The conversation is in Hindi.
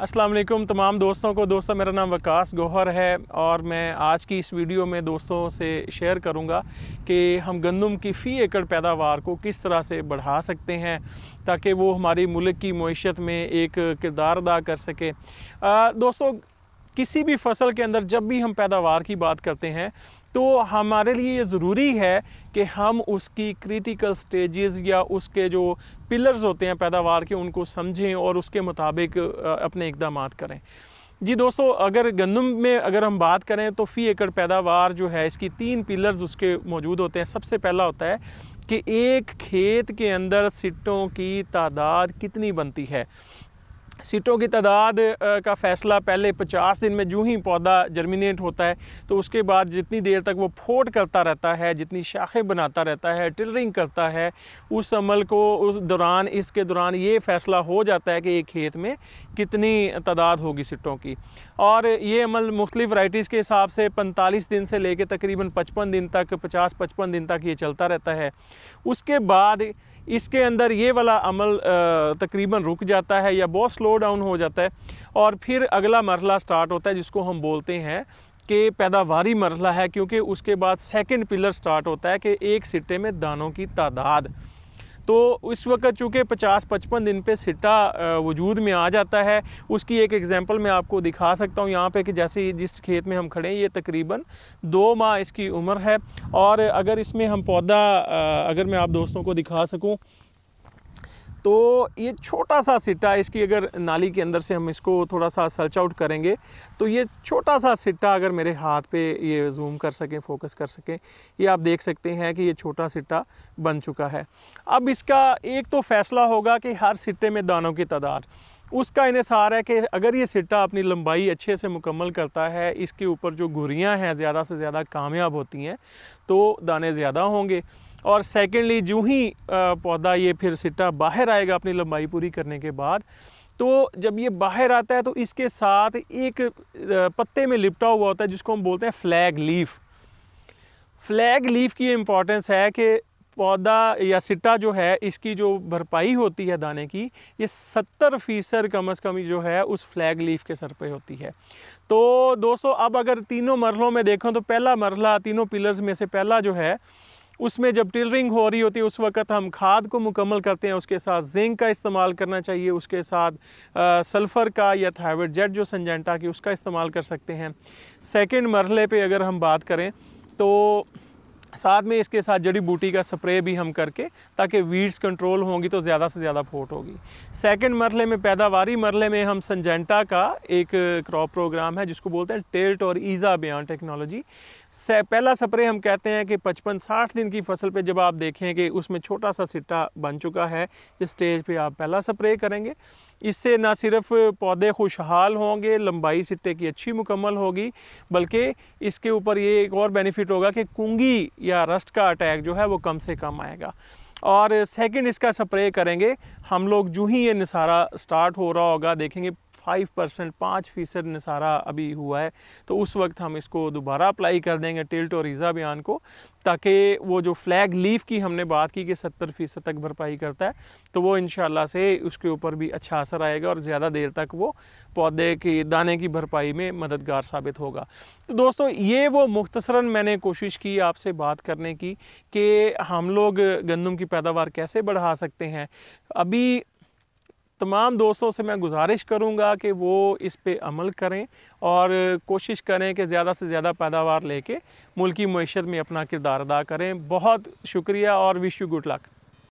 अस्सलाम वालेकुम तमाम दोस्तों को दोस्तों मेरा नाम वकास गोहर है और मैं आज की इस वीडियो में दोस्तों से शेयर करूंगा कि हम गंदम की फ़ी एकड़ पैदावार को किस तरह से बढ़ा सकते हैं ताकि वो हमारी मुल्क की मीशत में एक किरदार अदा कर सके आ, दोस्तों किसी भी फसल के अंदर जब भी हम पैदावार की बात करते हैं तो हमारे लिए ये ज़रूरी है कि हम उसकी क्रिटिकल स्टेजेस या उसके जो पिलर्स होते हैं पैदावार के उनको समझें और उसके मुताबिक अपने इकदाम करें जी दोस्तों अगर गंदम में अगर हम बात करें तो फ़ी एकड़ पैदावार जो है इसकी तीन पिलर्स उसके मौजूद होते हैं सबसे पहला होता है कि एक खेत के अंदर सिट्टों की तादाद कितनी बनती है सीटों की तादाद का फ़ैसला पहले 50 दिन में जूँ ही पौधा जर्मिनेट होता है तो उसके बाद जितनी देर तक वो फोट करता रहता है जितनी शाखें बनाता रहता है टिलरिंग करता है उस अमल को उस दौरान इसके दौरान ये फ़ैसला हो जाता है कि एक खेत में कितनी तादाद होगी सीटों की और ये अमल मुख्तलिफ़ वाइटीज़ के हिसाब से पैंतालीस दिन से लेकर तकरीबन पचपन दिन तक पचास पचपन दिन तक ये चलता रहता है उसके बाद इसके अंदर ये वाला अमल तकरीबन रुक जाता है या बहुत स्लो डाउन हो जाता है और फिर अगला मरला स्टार्ट होता है जिसको हम बोलते हैं कि पैदावारी मरला है क्योंकि उसके बाद सेकंड पिलर स्टार्ट होता है कि एक सिट्टे में दानों की तादाद तो इस वक्त चूँकि 50-55 दिन पे सिट्टा वजूद में आ जाता है उसकी एक एग्जांपल मैं आपको दिखा सकता हूँ यहाँ पे कि जैसे जिस खेत में हम खड़े हैं ये तकरीबन दो माह इसकी उम्र है और अगर इसमें हम पौधा अगर मैं आप दोस्तों को दिखा सकूँ तो ये छोटा सा सिट्टा इसकी अगर नाली के अंदर से हम इसको थोड़ा सा सर्च आउट करेंगे तो ये छोटा सा सिट्टा अगर मेरे हाथ पे ये जूम कर सकें फोकस कर सकें ये आप देख सकते हैं कि ये छोटा सिट्टा बन चुका है अब इसका एक तो फ़ैसला होगा कि हर सिट्टे में दानों की तादाद उसका इसार है कि अगर ये सिट्टा अपनी लंबाई अच्छे से मुकम्मल करता है इसके ऊपर जो घुरियाँ हैं ज़्यादा से ज़्यादा कामयाब होती हैं तो दाने ज़्यादा होंगे और सेकेंडली जो ही पौधा ये फिर सिट्टा बाहर आएगा अपनी लंबाई पूरी करने के बाद तो जब ये बाहर आता है तो इसके साथ एक पत्ते में लिपटा हुआ होता है जिसको हम बोलते हैं फ्लैग लीफ फ्लैग लीफ की इम्पॉर्टेंस है कि पौधा या सिट्टा जो है इसकी जो भरपाई होती है दाने की ये सत्तर फीसद कम अज़ कम जो है उस फ्लैग लीफ के सर पे होती है तो दोस्तों अब अगर तीनों मरलों में देखो तो पहला मरला तीनों पिलर्स में से पहला जो है उसमें जब टिलरिंग हो रही होती है उस वक्त हम खाद को मुकम्मल करते हैं उसके साथ जिंक का इस्तेमाल करना चाहिए उसके साथ आ, सल्फ़र का या थायवेड जेट जो संजेंटा की उसका इस्तेमाल कर सकते हैं सेकेंड मरहले पर अगर हम बात करें तो साथ में इसके साथ जड़ी बूटी का स्प्रे भी हम करके ताकि वीड्स कंट्रोल होंगी तो ज़्यादा से ज़्यादा फोट होगी सेकंड मरले में पैदावारी मरले में हम संजेंटा का एक क्रॉप प्रोग्राम है जिसको बोलते हैं टेल्ट और ईज़ा बयान टेक्नोलॉजी से पहला स्प्रे हम कहते हैं कि 55-60 दिन की फसल पे जब आप देखें कि उसमें छोटा सा सिट्टा बन चुका है इस स्टेज पे आप पहला स्प्रे करेंगे इससे ना सिर्फ पौधे खुशहाल होंगे लंबाई सिट्टे की अच्छी मुकम्मल होगी बल्कि इसके ऊपर ये एक और बेनिफिट होगा कि कुंगी या रस्ट का अटैक जो है वो कम से कम आएगा और सेकंड इसका स्प्रे करेंगे हम लोग जूँ ही ये निसारा स्टार्ट हो रहा होगा देखेंगे फाइव परसेंट पाँच फीसद निसारा अभी हुआ है तो उस वक्त हम इसको दोबारा अप्लाई कर देंगे टिल्ट और ईज़ा बयान को ताकि वो जो फ्लैग लीफ की हमने बात की कि सत्तर फ़ीसद तक भरपाई करता है तो वो इन से उसके ऊपर भी अच्छा असर आएगा और ज़्यादा देर तक वो पौधे के दाने की भरपाई में मददगार साबित होगा तो दोस्तों ये वो मुख्तसरा मैंने कोशिश की आपसे बात करने की कि हम लोग गंदम की पैदावार कैसे बढ़ा सकते हैं अभी तमाम दोस्तों से मैं गुजारिश करूँगा कि वो इस पर अमल करें और कोशिश करें कि ज़्यादा से ज़्यादा पैदावार लेके मुल्की मीशत में अपना किरदार अदा करें बहुत शुक्रिया और विश यू गुड लक